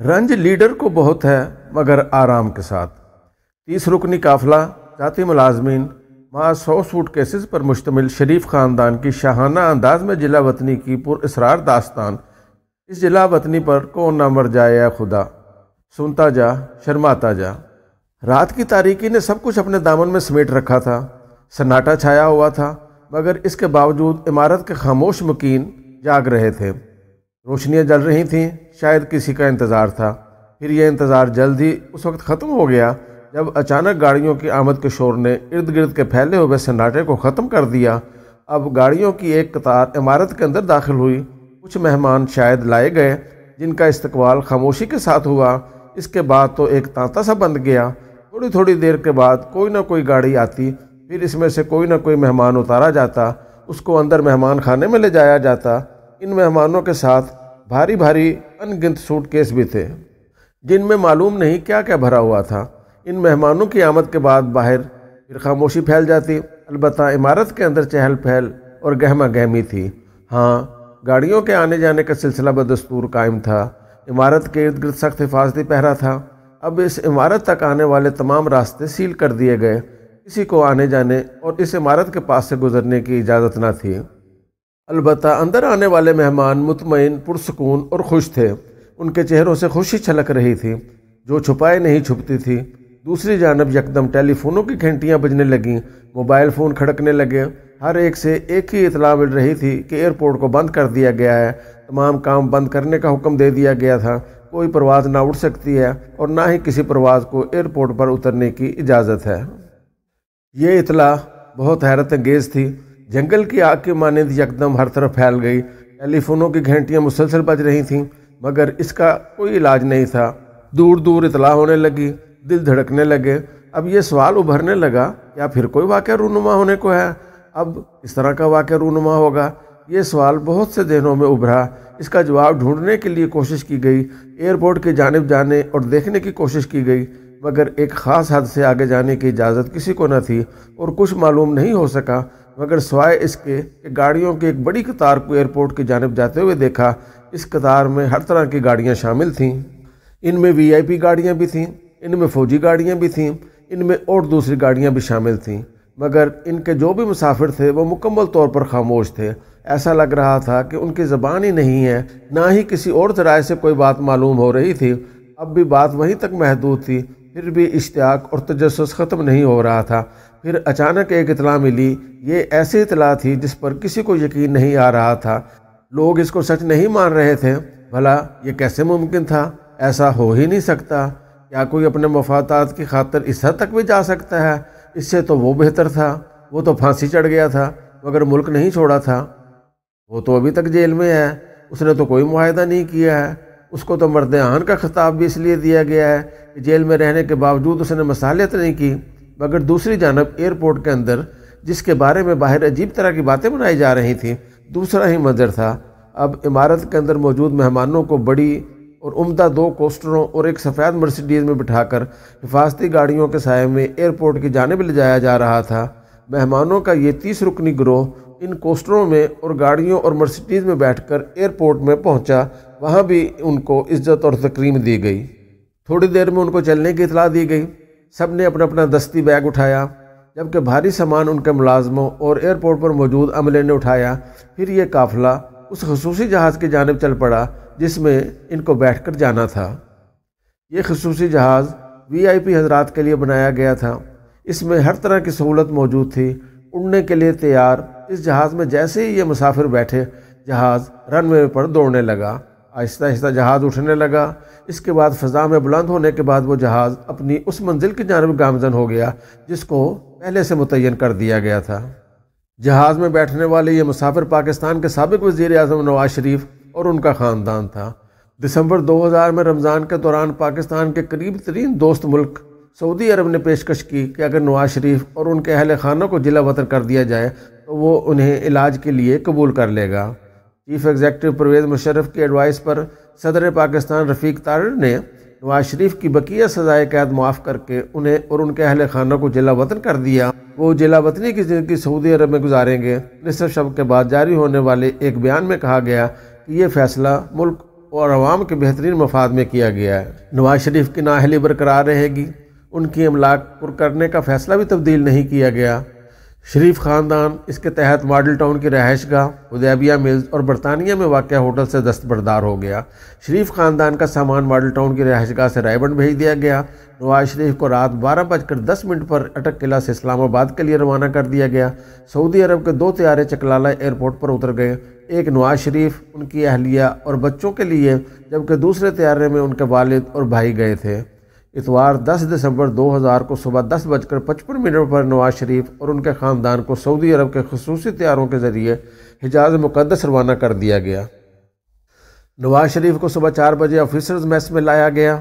रंज लीडर को बहुत है मगर आराम के साथ तीस रुकनी काफिला जाती मुलाजमीन माँ सौ सूट केसेस पर मुश्तमिल शरीफ ख़ानदान की शाहाना अंदाज में जिला वतनी की पुरसरार दास्तान इस जिला वतनी पर कौन ना मर जाए या खुदा सुनता जा शर्माता जा रात की तारीकी ने सब कुछ अपने दामन में समेट रखा था सन्नाटा छाया हुआ था मगर इसके बावजूद इमारत के खामोश मकीन जाग रहे थे रोशनियाँ जल रही थीं शायद किसी का इंतज़ार था फिर यह इंतज़ार जल्द ही उस वक्त ख़त्म हो गया जब अचानक गाड़ियों की आमद के शोर ने इर्द गिर्द के फैले हुए सन्नाटे को ख़त्म कर दिया अब गाड़ियों की एक कतार इमारत के अंदर दाखिल हुई कुछ मेहमान शायद लाए गए जिनका इस्तकबाल खामोशी के साथ हुआ इसके बाद तो एक तांता सा बंद गया थोड़ी थोड़ी देर के बाद कोई ना कोई गाड़ी आती फिर इसमें से कोई ना कोई मेहमान उतारा जाता उसको अंदर मेहमान खाने में ले जाया जाता इन मेहमानों के साथ भारी भारी अनगिनत सूट केस भी थे जिनमें मालूम नहीं क्या क्या भरा हुआ था इन मेहमानों की आमद के बाद बाहर फिर खामोशी फैल जाती अलबत् इमारत के अंदर चहल पहल और गहमा गहमी थी हाँ गाड़ियों के आने जाने का सिलसिला बदस्तूर कायम था इमारत के इर्द गिर्द सख्त हिफाजती पहरा था अब इस इमारत तक आने वाले तमाम रास्ते सील कर दिए गए किसी को आने जाने और इस इमारत के पास से गुजरने की इजाज़त न थी अलबत् अंदर आने वाले मेहमान मुतमिन पुरसकून और खुश थे उनके चेहरों से खुशी छलक रही थी जो छुपाए नहीं छुपती थी दूसरी जानब यकदम टेलीफोनों की घंटियाँ बजने लगीं मोबाइल फ़ोन खड़कने लगे हर एक से एक ही इतला मिल रही थी कि एयरपोर्ट को बंद कर दिया गया है तमाम काम बंद करने का हुक्म दे दिया गया था कोई परवाज़ ना उठ सकती है और ना ही किसी परवाज़ को एयरपोर्ट पर उतरने की इजाज़त है ये इतला बहुत हैरत अंगेज़ थी जंगल की आग के मानद यकदम हर तरफ फैल गई टेलीफोनों की घंटियाँ मुसलसल बज रही थीं मगर इसका कोई इलाज नहीं था दूर दूर इतला होने लगी दिल धड़कने लगे अब ये सवाल उभरने लगा या फिर कोई वाक़ रूनुमा होने को है अब इस तरह का वाक़ रूनुमा होगा ये सवाल बहुत से दिनों में उभरा इसका जवाब ढूंढने के लिए कोशिश की गई एयरपोर्ट की जानब जाने और देखने की कोशिश की गई मगर एक ख़ास हद से आगे जाने की इजाज़त किसी को न थी और कुछ मालूम नहीं हो सका मगर सवाए इसके गाड़ियों की एक बड़ी कतार को एयरपोर्ट की जानब जाते हुए देखा इस कतार में हर तरह की गाड़ियाँ शामिल थीं इनमें पी गाड़ियाँ भी थीं इनमें फ़ौजी गाड़ियाँ भी थीं इनमें और दूसरी गाड़ियाँ भी शामिल थीं मगर इनके जो भी मुसाफिर थे वो मुकम्मल तौर पर खामोश थे ऐसा लग रहा था कि उनकी ज़बान ही नहीं है ना ही किसी और ज़राए से कोई बात मालूम हो रही थी अब भी बात वहीं तक महदूद थी फिर भी इश्तियाक और तजस ख़त्म नहीं हो रहा था फिर अचानक एक इतला मिली ये ऐसी इतला थी जिस पर किसी को यकीन नहीं आ रहा था लोग इसको सच नहीं मान रहे थे भला ये कैसे मुमकिन था ऐसा हो ही नहीं सकता क्या कोई अपने मफादात की खातर इस हद तक भी जा सकता है इससे तो वो बेहतर था वो तो फांसी चढ़ गया था मगर मुल्क नहीं छोड़ा था वो तो अभी तक जेल में है उसने तो कोई माहदा नहीं किया है उसको तो मर्द आहन का खिताब भी इसलिए दिया गया है कि जेल में रहने के बावजूद उसने मसालियत नहीं की मगर दूसरी जानब एयरपोर्ट के अंदर जिसके बारे में बाहर अजीब तरह की बातें बनाई जा रही थी दूसरा ही मंजर था अब इमारत के अंदर मौजूद मेहमानों को बड़ी और उम्दा दो कोस्टरों और एक सफ़ेद मर्सिडीज़ में बिठाकर हिफाजती गाड़ियों के साय में एयरपोर्ट की जानब ले जाया जा रहा था मेहमानों का ये तीस रुकनी ग्रोह इन कोस्टरों में और गाड़ियों और मर्सिडीज़ में बैठकर एयरपोर्ट में पहुंचा वहां भी उनको इज्जत और तक्रीम दी गई थोड़ी देर में उनको चलने की इतला दी गई सब ने अपना अपना दस्ती बैग उठाया जबकि भारी सामान उनके मुलाजमों और एयरपोर्ट पर मौजूद अमले ने उठाया फिर ये काफिला उस खसूस जहाज़ की जानब चल पड़ा जिसमें इनको बैठ कर जाना था ये खसूस जहाज़ वी आई पी हजरात के लिए बनाया गया था इसमें हर तरह की सहूलत मौजूद थी उड़ने के लिए तैयार इस जहाज़ में जैसे ही ये मुसाफिर बैठे जहाज़ रनवे पर दौड़ने लगा आहिस्ता आहिस्ता जहाज़ उठने लगा इसके बाद फ़जा में बुलंद होने के बाद वो जहाज़ अपनी उस मंजिल की जानब गामजन हो गया जिसको पहले से मुतन कर दिया गया था जहाज़ में बैठने वाले ये मुसाफिर पाकिस्तान के सबक वज़ी अजम नवाज शरीफ और उनका ख़ानदान था दिसंबर 2000 में रमज़ान के दौरान पाकिस्तान के करीब तरीन दोस्त मुल्क सऊदी अरब ने पेशकश की कि अगर नवाज शरीफ और उनके अहल ख़ानों को जिला वतन कर दिया जाए तो वो उन्हें इलाज के लिए कबूल कर लेगा चीफ एग्जेक्टिव परवेज़ मुशरफ की एडवाइस पर सदर पाकिस्तान रफ़ीक तार ने नवाज शरीफ की बकिया सजाए कैद माफ़ करके उन्हें और उनके अहल खानों को जिला वतन कर दिया वो जिला वतनी की ज़िंदगी सऊदी अरब में गुजारेंगे निसफ शब के बाद जारी होने वाले एक बयान में कहा गया कि यह फैसला मुल्क और आवाम के बेहतरीन मफाद में किया गया है नवाज शरीफ की नाहली बरकरार रहेगी उनकी अमलाक पुर करने का फैसला भी तब्दील नहीं किया गया शरीफ ख़ानदान इसके तहत मॉडल टाउन की रहायश गाह उदैबिया मिल्स और बरतानिया में वाक़ होटल से दस्तबरदार हो गया शरीफ ख़ानदान का सामान मॉडल टाउन की रहायश गाह से रायबंड भेज दिया गया नवाज शरीफ को रात बारह बजकर दस मिनट पर अटक किला से इस्लामाबाद के लिए रवाना कर दिया गया सऊदी अरब के दो त्यारे चकलाला एयरपोर्ट पर उतर गए एक नवाज शरीफ उनकी अहलिया और बच्चों के लिए जबकि दूसरे त्यारे में उनके वालद और भाई गए थे इतवार 10 दिसंबर 2000 को सुबह दस बजकर पचपन मिनट पर नवाज शरीफ और उनके ख़ानदान को सऊदी अरब के खसूस त्यारों के ज़रिए हिजाज मुकदस रवाना कर दिया गया नवाज शरीफ को सुबह चार बजे ऑफिसर्स मेस में लाया गया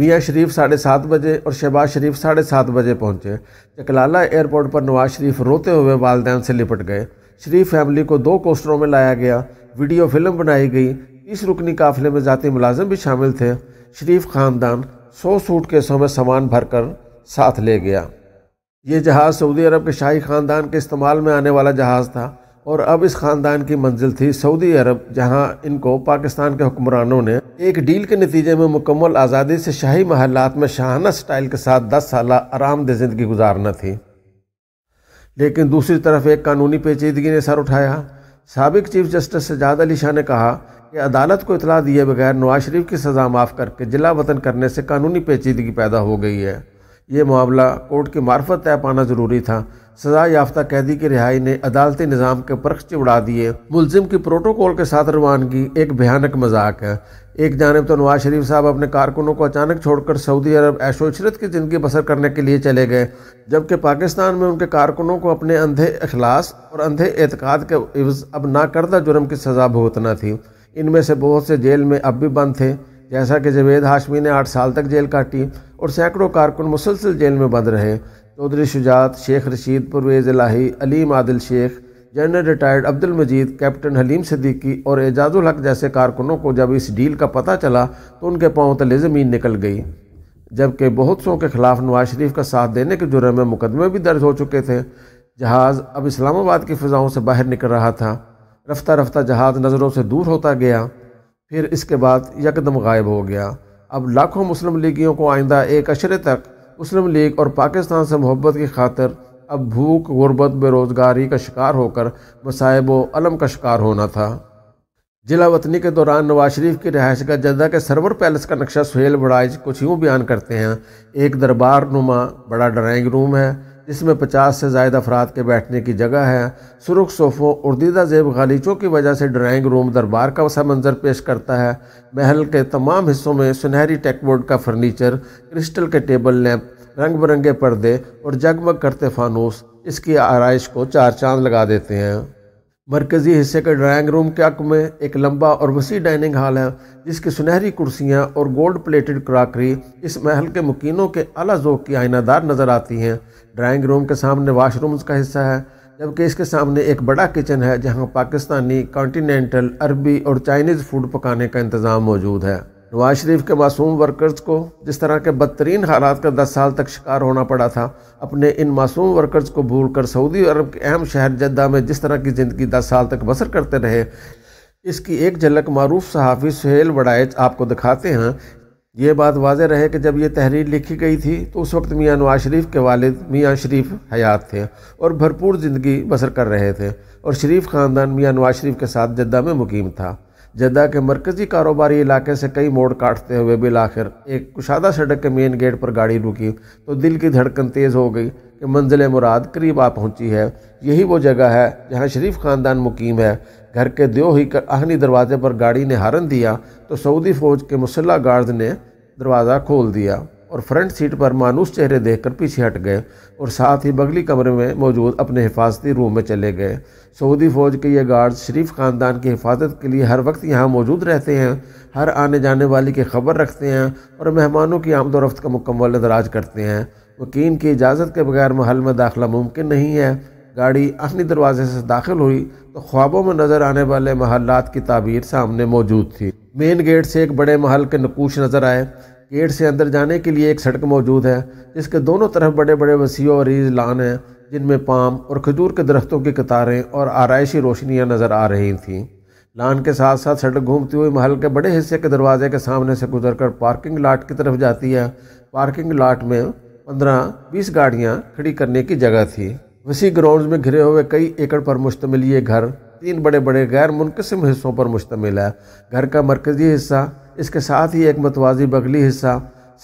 मियाँ शरीफ साढ़े सात बजे और शहबाज शरीफ साढ़े सात बजे पहुँचे चकलाला एयरपोर्ट पर नवाज शरीफ रोते हुए वालदेन से लिपट गए शरीफ फैमिली को दो कोस्टरों में लाया गया वीडियो फिल्म बनाई गई इस रुकनी काफिले में ज़ाती मुलाजम भी शामिल थे शरीफ ख़ानदान सौ के समय सामान भरकर साथ ले गया ये जहाज़ सऊदी अरब के शाही ख़ानदान के इस्तेमाल में आने वाला जहाज़ था और अब इस ख़ानदान की मंजिल थी सऊदी अरब जहां इनको पाकिस्तान के हुक्मरानों ने एक डील के नतीजे में मुकम्मल आज़ादी से शाही महलात में शाहाना स्टाइल के साथ दस साल आरामदेह ज़िंदगी गुजारना थी लेकिन दूसरी तरफ एक कानूनी पेचीदगी ने सर उठाया सबक चीफ जस्टिस सजाद अली शाह ने कहा कि अदालत को इतला दिए बगैर नवाज शरीफ की सज़ा माफ़ करके जिला वतन करने से कानूनी पेचीदगी पैदा हो गई है ये मामला कोर्ट की मार्फत तय पाना ज़रूरी था सजा याफ्ता कैदी की रिहाई ने अदालती निज़ाम के परखचे उड़ा दिए मुलजिम की प्रोटोकॉल के साथ रवानगी एक भयानक मजाक है एक जानब तो नवाज शरीफ साहब अपने कारकुनों को अचानक छोड़कर सऊदी अरब ऐशोशरत की ज़िंदगी बसर करने के लिए चले गए जबकि पाकिस्तान में उनके कारकुनों को अपने अंधे अखलास और अंधे एतकाद के अब ना करदा जुर्म की सज़ा भुगतना थी इनमें से बहुत से जेल में अब भी बंद थे जैसा कि जवेद हाशमी ने आठ साल तक जेल काटी और सैकड़ों कारकुन मुसलसल जेल में बंद रहे Chaudhry Shujaat Sheikh Rashid Pervez Elahi Aleem Adil Sheikh general retired Abdul Majeed captain Haleem Siddiqui और एजाजुल हक जैसे कारकुनों को जब इस डील का पता चला तो उनके पाँव तले ज़मीन निकल गई जबकि बहुत सौ के खिलाफ नवाज शरीफ का साथ देने के जुर्म में मुकदमे भी दर्ज हो चुके थे जहाज़ अब इस्लामाबाद की फ़िज़ाओं से बाहर निकल रहा था रफ्ता रफ्ता जहाज़ नज़रों से दूर होता गया फिर इसके बाद यकदम गायब हो गया अब लाखों मुस्लिम लीगियों को आइंदा एक अशरे तक मुस्लिम लीग और पाकिस्तान से मोहब्बत की खातर अब भूख गुरबत बेरोज़गारी का शिकार होकर मसायब वलम का शिकार होना था जिला वतनी के दौरान नवाज शरीफ की रहायश का जद्दा के सरवर पैलेस का नक्शा सुहेल बड़ाइज कुछ यूँ बयान करते हैं एक दरबार नुमा बड़ा ड्राइंग रूम है जिसमें पचास से जायद अफराद के बैठने की जगह है सुरख सोफ़ों उर्दीदा जेब गालीचों की वजह से ड्राइंग रूम दरबार का वसा मंजर पेश करता है महल के तमाम हिस्सों में सुनहरी टेकबोर्ड का फर्नीचर क्रिस्टल के टेबल लैंप रंग बिरंगे पर्दे और जगमग करते फानूस इसकी आरइश को चार चांद लगा देते हैं मरकज़ी हिस्से के ड्राइंग रूम के अक में एक लंबा और वसी डाइनिंग हॉल है जिसकी सुनहरी कुर्सियाँ और गोल्ड प्लेटेड क्राकरी इस महल के मकीनों के अला ओक की आइनादार नज़र आती हैं ड्राइंग रूम के सामने वाशरूम्स का हिस्सा है जबकि इसके सामने एक बड़ा किचन है जहाँ पाकिस्तानी कॉन्टीनेंटल अरबी और चाइनीज़ फूड पकाने का इंतज़ाम मौजूद है नवाज शरीफ के मासूम वर्कर्स को जिस तरह के बदतरीन हालात का दस साल तक शिकार होना पड़ा था अपने इन मासूम वर्कर्स को भूल कर सऊदी अरब के अहम शहर जद्दा में जिस तरह की ज़िंदगी दस साल तक बसर करते रहे इसकी एक झलक मरूफ सहाफ़ी सुहेल बड़ाइच आपको दिखाते हैं ये बात वाज रहे कि जब यह तहरीर लिखी गई थी तो उस वक्त मियाँ नवाज शरीफ के वालिद मियाँ शरीफ हयात थे और भरपूर ज़िंदगी बसर कर रहे थे और शरीफ ख़ानदान मियाँ नवाज शरीफ के साथ जद्दा में मुकीम था जद्दा के मरकजी कारोबारी इलाके से कई मोड़ काटते हुए बिल आखिर एक कुशादा सड़क के मेन गेट पर गाड़ी रुकी तो दिल की धड़कन तेज़ हो गई कि मंजिल मुराद करीब आ पहुंची है यही वो जगह है जहां शरीफ ख़ानदान मुकीम है घर के दो ही कर आहनी दरवाजे पर गाड़ी ने हारन दिया तो सऊदी फ़ौज के मुसल्ला गार्ड ने दरवाज़ा खोल दिया और फ्रंट सीट पर मानूस चेहरे देखकर पीछे हट गए और साथ ही बगली कमरे में मौजूद अपने हिफाजती रूम में चले गए सऊदी फ़ौज के ये गार्ड शरीफ ख़ानदान की हिफाजत के लिए हर वक्त यहाँ मौजूद रहते हैं हर आने जाने वाले की खबर रखते हैं और मेहमानों की आमद रफ्त का मुकम्मल इंदराज करते हैं वकीन की इजाज़त के बगैर महल में दाखिला मुमकिन नहीं है गाड़ी अपनी दरवाजे से दाखिल हुई तो ख्वाबों में नज़र आने वाले महल्लात की ताबीर सामने मौजूद थी मेन गेट से एक बड़े महल के नकूश नज़र आए गेट से अंदर जाने के लिए एक सड़क मौजूद है जिसके दोनों तरफ बड़े बड़े वसी और रीज लान हैं जिनमें पाम और खजूर के दरख्तों की कतारें और आरइशी रोशनियाँ नज़र आ रही थीं लान के साथ साथ सड़क घूमती हुई महल के बड़े हिस्से के दरवाजे के सामने से गुजरकर पार्किंग लाट की तरफ जाती है पार्किंग लाट में पंद्रह बीस गाड़ियाँ खड़ी करने की जगह थी वसी ग्राउंड में घिरे हुए कई एकड़ पर मुश्तमिल ये घर तीन बड़े बड़े गैर मुनकसम हिस्सों पर मुश्तमिल है घर का मरकज़ी हिस्सा इसके साथ ही एक मतवाजी बगली हिस्सा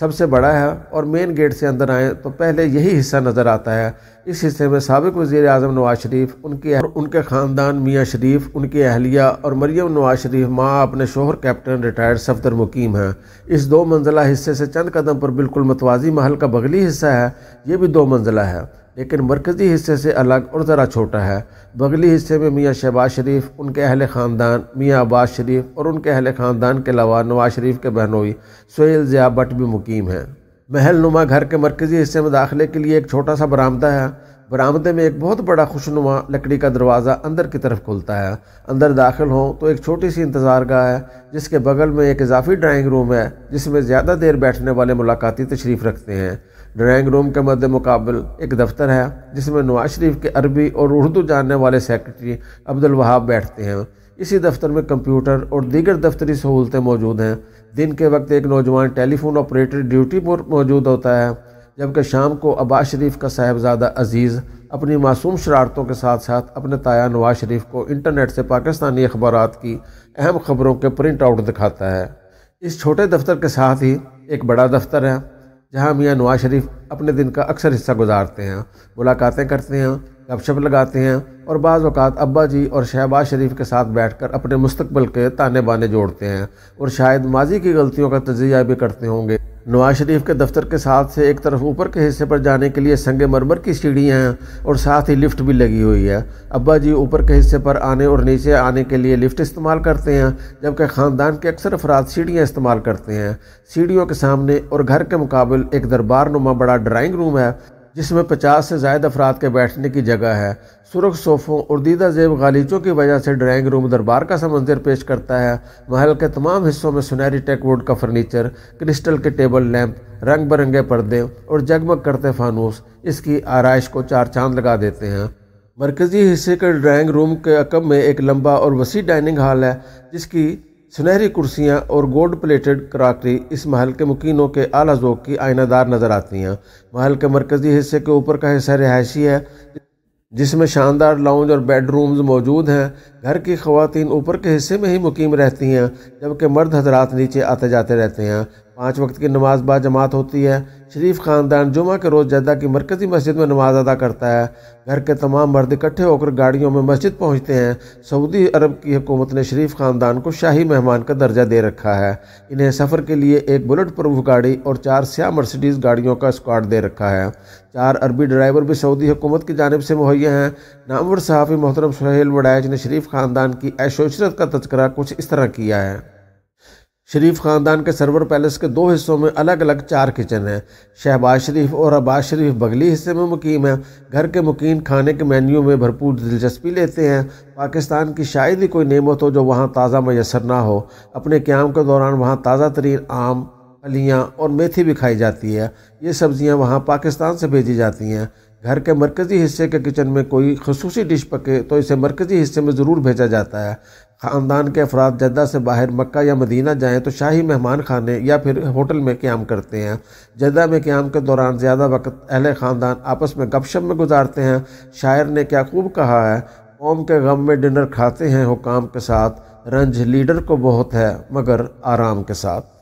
सबसे बड़ा है और मेन गेट से अंदर आएँ तो पहले यही हिस्सा नज़र आता है इस हिस्से में सबक वज़ी अजम नवाज शरीफ उनकी उनके ख़ानदान मियाँ शरीफ उनकी अहलिया और मरियम नवाज शरीफ माँ अपने शोहर कैप्टन रिटायर्ड सफदर मुकीम हैं इस दो मंजिला हिस्से से चंद कदम पर बिल्कुल मतवाजी महल का बगली हिस्सा है ये भी दो मंजिला है लेकिन मरकज़ी हिस्से से अलग और ज़रा छोटा है बगली हिस्से में मियाँ शहबाज शरीफ उनके अहल ख़ानदान मियाँ आबाज शरीफ और उनके अहल ख़ानदान के अलावा नवाज शरीफ के बहनोई सोहेल ज़िया भट भी मुकीम हैं महल नुमा घर के मरकज़ी हिस्से में दाखिले के लिए एक छोटा सा बरामदा है बरामदे में एक बहुत बड़ा खुशनुमा लकड़ी का दरवाज़ा अंदर की तरफ खुलता है अंदर दाखिल हों तो एक छोटी सी इंतज़ार गाह है जिसके बगल में एक इजाफी ड्राइंग रूम है जिसमें ज़्यादा देर बैठने वाले मुलाकाती तशरीफ़ रखते हैं ड्राइंग रूम के मद मुकाबल एक दफ्तर है जिसमें नवाज शरीफ के अरबी और उर्दू जानने वाले सेक्रेटरी अब्दुल वहाब बैठते हैं इसी दफ्तर में कंप्यूटर और दीगर दफ्तरी सहूलतें मौजूद हैं दिन के वक्त एक नौजवान टेलीफोन ऑपरेटर ड्यूटी पर मौजूद होता है जबकि शाम को अब्बास शरीफ का साहबजादा अजीज़ अपनी मासूम शरारतों के साथ साथ अपने ताया नवाज शरीफ को इंटरनेट से पाकिस्तानी अखबार की अहम खबरों के प्रिंट आउट दिखाता है इस छोटे दफ्तर के साथ ही एक बड़ा दफ्तर है जहाँ मियाँ नवाज शरीफ अपने दिन का अक्सर हिस्सा गुजारते हैं मुलाकातें करते हैं गपशप लगाते हैं और बाज़ अवत अब्बा जी और शहबाज शरीफ के साथ बैठ कर अपने मुस्तबिल के ताने बाने जोड़ते हैं और शायद माजी की गलतियों का तजिया भी करते होंगे नवाज शरीफ के दफ्तर के साथ से एक तरफ ऊपर के हिस्से पर जाने के लिए संग मरमर की सीढ़ियाँ हैं और साथ ही लिफ्ट भी लगी हुई है अब्बा जी ऊपर के हिस्से पर आने और नीचे आने के लिए लिफ्ट इस्तेमाल करते हैं जबकि ख़ानदान के अक्सर अफराद सीढ़ियाँ इस्तेमाल करते हैं सीढ़ियों के सामने और घर के मुकाबल एक दरबार नुमा बड़ा ड्राइंग रूम है जिसमें पचास से जायद अफराद के बैठने की जगह है सुरख सोफ़ों और दीदा जेब गालीचों की वजह से ड्राइंग रूम दरबार का समंजर पेश करता है महल के तमाम हिस्सों में सुनहरी टेकवुड का फर्नीचर क्रिस्टल के टेबल लैंप रंग बिरंगे पर्दे और जगमग करते फानूस इसकी आरइश को चार चांद लगा देते हैं मरकज़ी हिस्से के ड्राइंग रूम के अकब में एक लंबा और वसी डाइनिंग हॉल है जिसकी सुनहरी कुर्सियाँ और गोल्ड प्लेटेड कराकरी इस महल के मुकिनों के आला जोक की आयनादार नज़र आती हैं महल के मरकज़ी हिस्से के ऊपर का हिस्सा रिहायशी है जिसमें शानदार लाउंज और बेडरूम्स मौजूद हैं घर की खातन ऊपर के हिस्से में ही मुकीम रहती हैं जबकि मर्द हजरात नीचे आते जाते रहते हैं पाँच वक्त की नमाज बाद जमात होती है शरीफ ख़ानदान जुमा के रोज़ जद्दा की मरकज़ी मस्जिद में नमाज अदा करता है घर के तमाम मर्द इकट्ठे होकर गाड़ियों में मस्जिद पहुँचते हैं सऊदी अरब की हुकूमत ने शरीफ ख़ानदान को शाही मेहमान का दर्जा दे रखा है इन्हें सफ़र के लिए एक बुलेट प्रूफ गाड़ी और चार स्या मर्सिडीज़ गाड़ियों का स्क्वाड दे रखा है चार अरबी ड्राइवर भी सऊदी हुकूमत की जानब से मुहैया हैं नामवर सहाफ़ी मोहतरम सुहेल वडाइज ने शरीफ ख़ानदान की ऐशोशरत का तस्करा कुछ इस तरह किया है शरीफ ख़ानदान के सरवर पैलेस के दो हिस्सों में अलग अलग चार किचन हैं शहबाज शरीफ और अबाज शरीफ बगली हिस्से में मुकीम है घर के मुकीन खाने के मेन्यू में भरपूर दिलचस्पी लेते हैं पाकिस्तान की शायद ही कोई नेमत हो जो वहाँ ताज़ा मैसर ना हो अपने क्याम के दौरान वहाँ ताज़ा तरीन आम फलियाँ और मेथी भी खाई जाती है ये सब्ज़ियाँ वहाँ पाकिस्तान से भेजी जाती हैं घर के मरकज़ी हिस्से के किचन में कोई खसूसी डिश पके तो इसे मरकज़ी हिस्से में ज़रूर भेजा जाता है ख़ानदान के अफराद जद्दा से बाहर मक्का या मदीना जाएं तो शाही मेहमान खाने या फिर होटल में क्याम करते हैं जद्दा में क्याम के दौरान ज़्यादा वक्त अहल ख़ानदान आपस में गपशप में गुजारते हैं शायर ने क्या खूब कहा है कौम के गम में डिनर खाते हैं हुकाम के साथ रंज लीडर को बहुत है मगर आराम के साथ